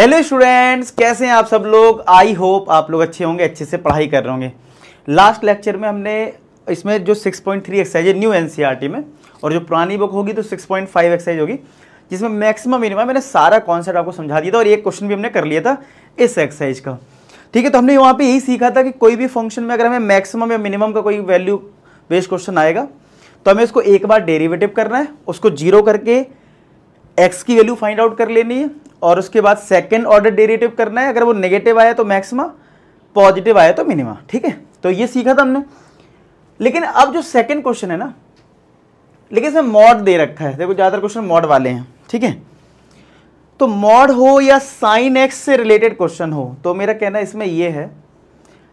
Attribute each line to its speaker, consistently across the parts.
Speaker 1: hello students कैसे हैं आप सब लोग आई होप आप लोग अच्छे होंगे अच्छे से पढ़ाई कर रहे होंगे लास्ट लेक्चर में हमने इसमें जो 6.3 पॉइंट एक्सरसाइज है न्यू एनसीईआरटी e में और जो पुरानी बुक होगी तो 6.5 एक्सरसाइज होगी जिसमें मैक्सिमम मिनिमम मैंने सारा कॉन्सेप्ट आपको समझा दिया था और एक क्वेश्चन भी हमने कर लिया था इस एक्सरसाइज का ठीक है तो हमने वहाँ पर यही सीखा था कि कोई भी फंक्शन में अगर हमें मैक्सिमम या मिनिमम का कोई वैल्यू बेस्ड क्वेश्चन आएगा तो हमें उसको एक बार डेरीवेटिव करना है उसको जीरो करके एक्स की वैल्यू फाइंड आउट कर लेनी है और उसके बाद सेकेंड ऑर्डर डेरेटिव करना है अगर वो नेगेटिव आया तो मैक्सिमा पॉजिटिव आया तो मिनिमा ठीक है तो ये सीखा था हमने लेकिन अब जो सेकेंड क्वेश्चन है ना लेकिन इसमें मॉड दे रखा है देखो ज़्यादातर क्वेश्चन मॉड वाले हैं ठीक है तो मॉड हो या साइन एक्स से रिलेटेड क्वेश्चन हो तो मेरा कहना इसमें यह है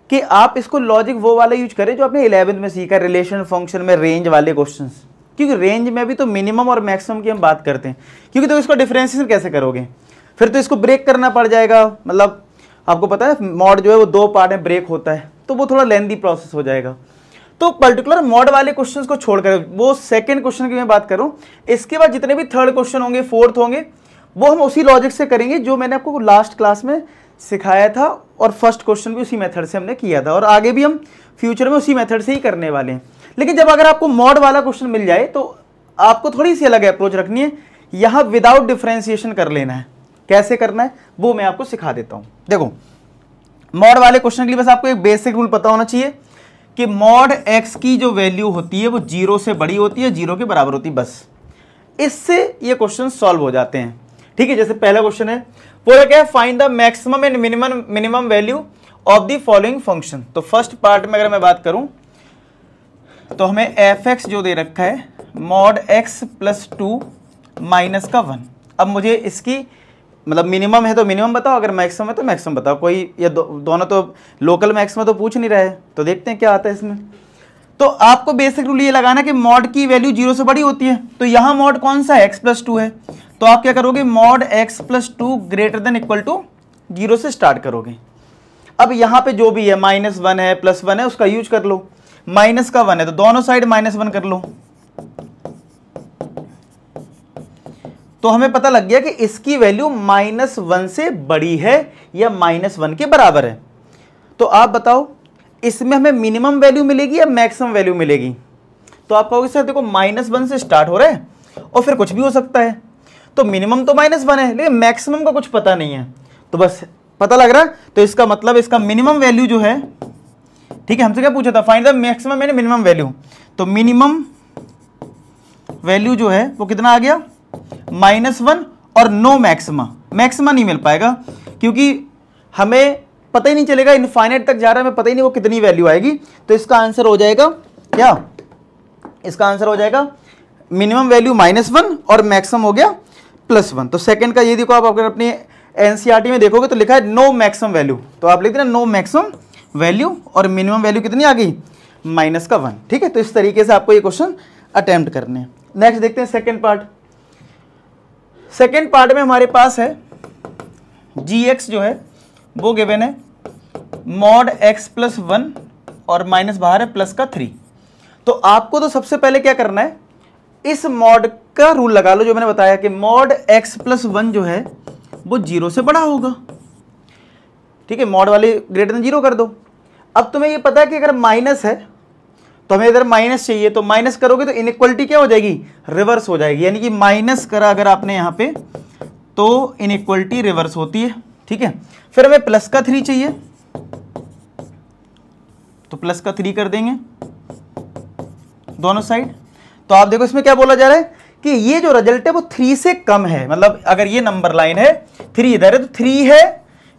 Speaker 1: कि आप इसको लॉजिक वो वाला यूज करें जो आपने इलेवेंथ में सीखा रिलेशन फंक्शन में रेंज वाले क्वेश्चंस क्योंकि रेंज में भी तो मिनिमम और मैक्सिमम की हम बात करते हैं क्योंकि तो इसको डिफ्रेंसिएशन कैसे करोगे फिर तो इसको ब्रेक करना पड़ जाएगा मतलब आपको पता है मॉड जो है वो दो पार्ट में ब्रेक होता है तो वो थोड़ा लेंदी प्रोसेस हो जाएगा तो पर्टिकुलर मॉड वाले क्वेश्चन को छोड़कर वो सेकेंड क्वेश्चन की मैं बात करूँ इसके बाद जितने भी थर्ड क्वेश्चन होंगे फोर्थ होंगे वो हम उसी लॉजिक से करेंगे जो मैंने आपको लास्ट क्लास में सिखाया था और फर्स्ट क्वेश्चन भी उसी मेथड से हमने किया था और आगे भी हम फ्यूचर में उसी मेथड से ही करने वाले हैं लेकिन जब अगर आपको मॉड वाला क्वेश्चन मिल जाए तो आपको थोड़ी सी अलग अप्रोच रखनी है यहां विदाउट डिफ्रेंसिएशन कर लेना है कैसे करना है वो मैं आपको सिखा देता हूं देखो मॉड वाले क्वेश्चन के लिए बस आपको एक बेसिक रूल पता होना चाहिए कि मॉड एक्स की जो वैल्यू होती है वो जीरो से बड़ी होती है जीरो के बराबर होती है बस इससे ये क्वेश्चन सॉल्व हो जाते हैं ठीक है जैसे पहला क्वेश्चन है वो क्या है find the maximum and minimum minimum value of the following function तो फर्स्ट पार्ट में अगर मैं बात करूं तो हमें एफ एक्स जो दे रखा है mod x plus two minus का वन अब मुझे इसकी मतलब मिनिमम है तो मिनिमम बताओ अगर मैक्सिमम है तो मैक्सिमम बताओ कोई या दो, दोनों तो लोकल मैक्सिमम तो पूछ नहीं रहे तो देखते हैं क्या आता है इसमें तो आपको बेसिक रूल ये लगाना कि मॉड की वैल्यू जीरो से बड़ी होती है तो यहाँ मॉड कौन सा है एक्स प्लस टू है तो आप क्या करोगे mod x plus two greater than equal to zero से स्टार्ट करोगे अब यहाँ पे जो भी है माइनस वन है प्लस वन है उसका यूज कर लो माइनस का वन है तो दोनों साइड माइनस वन कर लो तो हमें पता लग गया कि इसकी वैल्यू माइनस वन से बड़ी है या माइनस वन के बराबर है तो आप बताओ इसमें हमें मिनिमम वैल्यू मिलेगी या मैक्सिमम वैल्यू मिलेगी तो आप कहोगे सर देखो माइनस वन से स्टार्ट हो रहा है और फिर कुछ भी हो सकता है तो मिनिमम तो माइनस वन है लेकिन मैक्सिमम का कुछ पता नहीं है तो बस पता लग रहा है तो इसका मतलब इसका मिनिमम वैल्यू जो है ठीक है हमसे क्या पूछा था find the maximum and minimum value तो मिनिमम वैल्यू जो है वो कितना आ गया माइनस वन और नो मैक्सिमा मैक्सिमा नहीं मिल पाएगा क्योंकि हमें पता ही नहीं चलेगा इनफाइनाइट तक जा रहा है हमें पता ही नहीं वो कितनी वैल्यू आएगी तो इसका आंसर हो जाएगा क्या इसका आंसर हो जाएगा मिनिमम वैल्यू माइनस वन और मैक्सिमम हो गया प्लस वन तो सेकंड का ये देखो आप अगर अपने एनसीआरटी e में देखोगे तो लिखा है नो मैक्सिमम वैल्यू तो आप लिख देना नो मैक्सिमम वैल्यू और मिनिमम वैल्यू कितनी आ गई माइनस का वन ठीक है तो इस तरीके से आपको ये क्वेश्चन अटेम्प्ट करने हैं नेक्स्ट देखते हैं सेकेंड पार्ट सेकेंड पार्ट में हमारे पास है जी एक्स जो है वो गिवन है मॉड एक्स प्लस वन और माइनस बाहर है प्लस का थ्री तो आपको तो सबसे पहले क्या करना है इस मॉड का रूल लगा लो जो मैंने बताया कि मॉड एक्स प्लस वन जो है वो जीरो से बड़ा होगा ठीक है मॉड वाले ग्रेटर देन जीरो कर दो अब तुम्हें ये पता है कि अगर माइनस है तो हमें इधर माइनस चाहिए तो माइनस करोगे तो इनक्वलिटी क्या हो जाएगी रिवर्स हो जाएगी यानी कि माइनस करा अगर आपने यहाँ पे तो इनक्वलिटी रिवर्स होती है ठीक है फिर हमें प्लस का थ्री चाहिए तो प्लस का थ्री कर देंगे दोनों साइड तो आप देखो इसमें क्या बोला जा रहा है कि ये जो रिजल्ट है वो थ्री से कम है मतलब अगर ये नंबर लाइन है थ्री इधर है तो थ्री है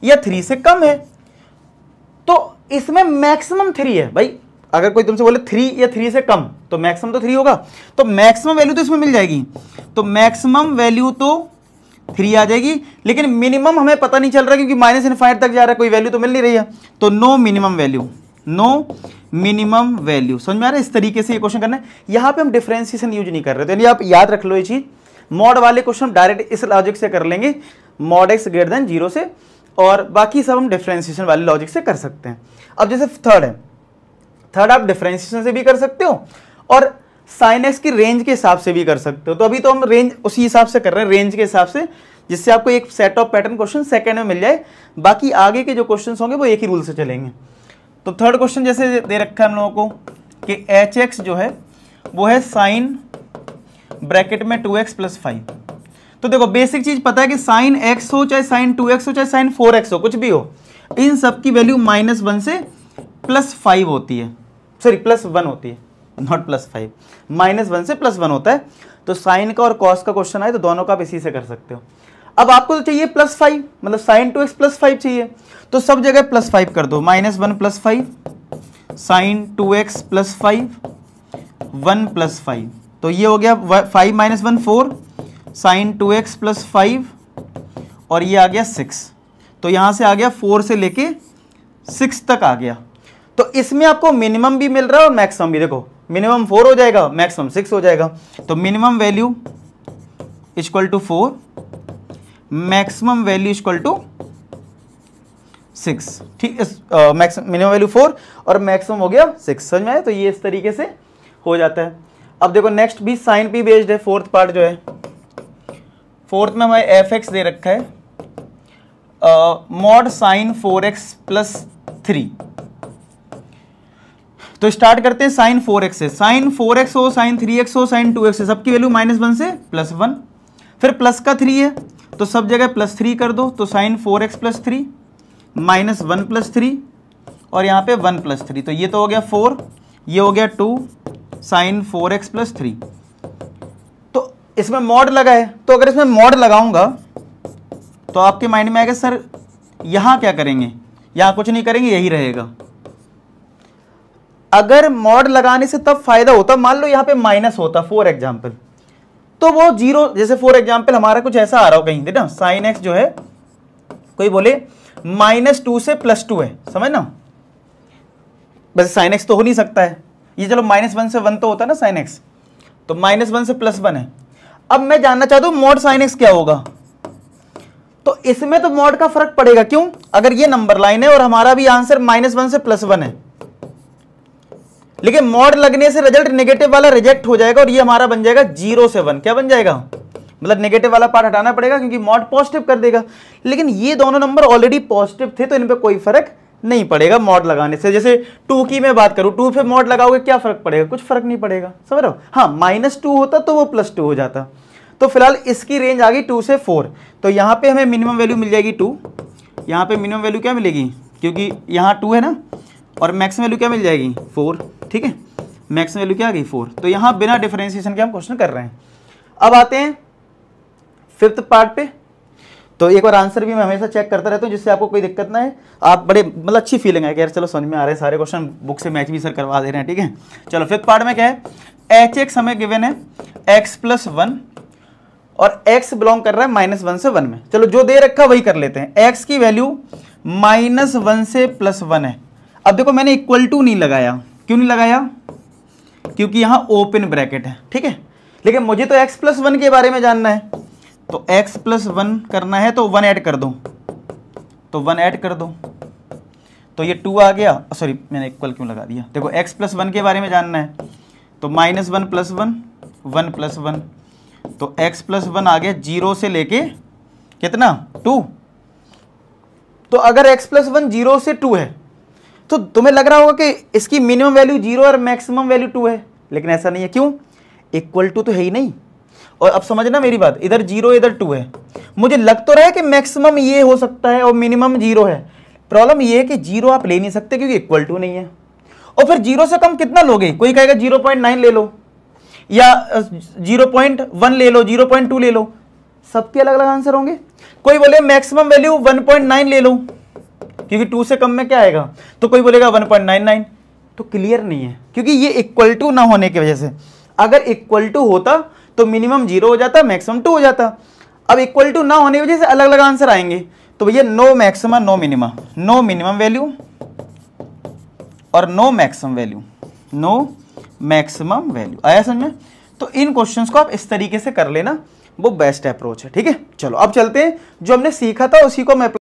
Speaker 1: या थ्री से कम है तो इसमें मैक्सिमम थ्री है भाई अगर कोई तुमसे बोले थ्री या थ्री से कम तो मैक्सिमम तो थ्री होगा तो मैक्सिमम वैल्यू तो इसमें मिल जाएगी तो मैक्सिमम वैल्यू तो थ्री आ जाएगी लेकिन मिनिमम हमें पता नहीं चल रहा क्योंकि माइनस इनफाइट तक जा रहा है कोई वैल्यू तो मिल नहीं रही है तो no minimum value no minimum value समझ में आ रहा है इस तरीके से ये क्वेश्चन करना है यहाँ पे हम डिफ्रेंसिएशन यूज नहीं कर रहे तो यानी आप याद रख लो ये चीज़ मॉड वाले क्वेश्चन डायरेक्ट इस लॉजिक से कर लेंगे mod x greater than zero से और बाकी सब हम डिफ्रेंसीशन वाले लॉजिक से कर सकते हैं अब जैसे थर्ड है थर्ड आप डिफ्रेंसीशन से भी कर सकते हो और साइन एक्स की रेंज के हिसाब से भी कर सकते हो तो अभी तो हम रेंज उसी हिसाब से कर रहे हैं रेंज के हिसाब से जिससे आपको एक set of pattern question second में मिल जाए बाकी आगे के जो क्वेश्चन होंगे वो एक ही रूल से चलेंगे तो थर्ड क्वेश्चन जैसे दे रखा है हम लोगों को कि एच एक्स जो है वो है साइन ब्रैकेट में टू एक्स प्लस फाइव तो देखो बेसिक चीज पता है कि साइन एक्स हो चाहे साइन टू एक्स हो चाहे साइन फोर एक्स हो कुछ भी हो इन सब की वैल्यू माइनस वन से प्लस फाइव होती है सॉरी प्लस वन होती है not plus five minus one से प्लस वन होता है तो साइन का और कॉस का क्वेश्चन आए तो दोनों का आप इसी से कर सकते हो अब आपको तो चाहिए प्लस फाइव मतलब sine two x plus five चाहिए तो सब जगह प्लस फाइव कर दो minus one plus five sine two x plus five one plus five तो ये हो गया five minus one four sine two x plus five और ये आ गया सिक्स तो यहाँ से आ गया फोर से लेके सिक्स तक आ गया तो इसमें आपको मिनिमम भी मिल रहा है और मैक्सिमम भी देखो मिनिमम फोर हो जाएगा मैक्सिमम सिक्स हो जाएगा तो minimum value equal to four maximum value equal to six ठीक मिनिमम वैल्यू फोर और मैक्सिमम हो गया सिक्स समझ में आया तो ये इस तरीके से हो जाता है अब देखो नेक्स्ट भी साइन पी बेस्ड है फोर्थ पार्ट जो है फोर्थ में हमारे एफ एक्स दे रखा है mod sine four x plus three तो स्टार्ट करते हैं साइन फोर एक्स से साइन फोर एक्स हो साइन थ्री एक्स हो साइन टू एक्स है सबकी वैल्यू माइनस वन से प्लस वन फिर प्लस का थ्री है तो सब जगह प्लस थ्री कर दो तो sine four x plus three minus one plus three और यहाँ पे वन प्लस थ्री तो ये तो हो गया फोर ये हो गया two sine four x plus three इसमें मॉड लगा है तो अगर इसमें मॉड लगाऊंगा तो आपके माइंड में आएगा सर यहां क्या करेंगे यहां कुछ नहीं करेंगे यही रहेगा अगर मॉड लगाने से तब फायदा होता मान लो यहां पे माइनस होता फॉर एग्जाम्पल तो वो जीरो जैसे फॉर एग्जाम्पल हमारा कुछ ऐसा आ रहा हो कहीं देना साइन एक्स जो है कोई बोले माइनस टू से प्लस टू है समझ ना वैसे साइन एक्स तो हो नहीं सकता है ये चलो माइनस वन से वन तो होता है ना साइन एक्स तो माइनस वन से प्लस वन है अब मैं जानना चाहता हूं मोड साइन एक्स क्या होगा तो इसमें तो मोड का फर्क पड़ेगा क्यों अगर ये नंबर लाइन है और हमारा भी आंसर माइनस वन से प्लस वन है लेकिन मोड लगने से रिजल्ट नेगेटिव वाला रिजेक्ट हो जाएगा और ये हमारा बन जाएगा जीरो से वन क्या बन जाएगा मतलब नेगेटिव वाला पार्ट हटाना पड़ेगा क्योंकि मॉड पॉजिटिव कर देगा लेकिन ये दोनों नंबर ऑलरेडी पॉजिटिव थे तो इन पर कोई फर्क नहीं पड़ेगा मॉड लगाने से जैसे टू की मैं बात करूं टू पे मॉड लगाओगे क्या फर्क पड़ेगा कुछ फर्क नहीं पड़ेगा समझ रहे हो हाँ माइनस टू होता तो वो प्लस टू हो जाता तो फिलहाल इसकी रेंज आ गई टू से फोर तो यहाँ पे हमें मिनिमम वैल्यू मिल जाएगी टू यहाँ पे मिनिमम वैल्यू क्या मिलेगी क्योंकि यहाँ टू है ना और मैक्सिमम वैल्यू क्या मिल जाएगी फोर ठीक है मैक्सिमम वैल्यू क्या आ गई फोर तो यहाँ बिना डिफरेंशिएशन के हम क्वेश्चन कर रहे हैं अब आते हैं फिफ्थ पार्ट पे तो एक बार आंसर भी मैं हमेशा चेक करता रहता हूँ जिससे आपको कोई दिक्कत ना है आप बड़े मतलब अच्छी फीलिंग है कि यार चलो समझ में आ रहे हैं सारे क्वेश्चन बुक से मैच भी सर करवा दे रहे हैं ठीक है चलो फिफ्थ पार्ट में क्या है एच एक्स हमें गिवेन है एक्स प्लस वन और एक्स बिलोंग कर रहा है माइनस वन से वन में चलो जो दे रखा वही कर लेते हैं एक्स की वैल्यू माइनस वन से प्लस वन है अब देखो मैंने इक्वल टू नहीं लगाया क्यों नहीं लगाया क्योंकि यहाँ ओपन ब्रैकेट है ठीक है लेकिन मुझे तो एक्स प्लस वन के बारे में जानना है तो x प्लस वन करना है तो वन ऐड कर दो तो वन ऐड कर दो तो ये टू आ गया सॉरी मैंने इक्वल क्यों लगा दिया देखो x प्लस वन के बारे में जानना है तो minus one plus one one plus one तो x प्लस वन आ गया जीरो से लेके कितना टू तो अगर x प्लस वन जीरो से टू है तो तुम्हें लग रहा होगा कि इसकी मिनिमम वैल्यू जीरो और मैक्सिमम वैल्यू टू है लेकिन ऐसा नहीं है क्यों इक्वल टू तो है ही नहीं और अब समझना मेरी बात इधर जीरो इधर टू है मुझे लग तो रहा है कि मैक्सिमम ये हो सकता है और मिनिमम जीरो है प्रॉब्लम ये है कि जीरो आप ले नहीं सकते क्योंकि इक्वल टू नहीं है और फिर जीरो से कम कितना लोगे कोई कहेगा जीरो पॉइंट नाइन ले लो या जीरो पॉइंट वन ले लो जीरो पॉइंट टू ले लो सबके अलग अलग आंसर होंगे कोई बोले maximum value one point nine ले लो क्योंकि टू से कम में क्या आएगा तो कोई बोलेगा वन पॉइंट नाइन नाइन तो क्लियर नहीं है क्योंकि ये इक्वल टू ना होने की वजह से अगर इक्वल टू होता तो मिनिमम जीरो हो जाता मैक्सिमम टू हो जाता अब इक्वल टू ना होने की वजह से अलग अलग आंसर आएंगे तो भैया no maxim no minimum no minimum value और no maximum value no maximum value आया समझ में तो इन क्वेश्चंस को आप इस तरीके से कर लेना वो बेस्ट अप्रोच है ठीक है चलो अब चलते हैं जो हमने सीखा था उसी को मैं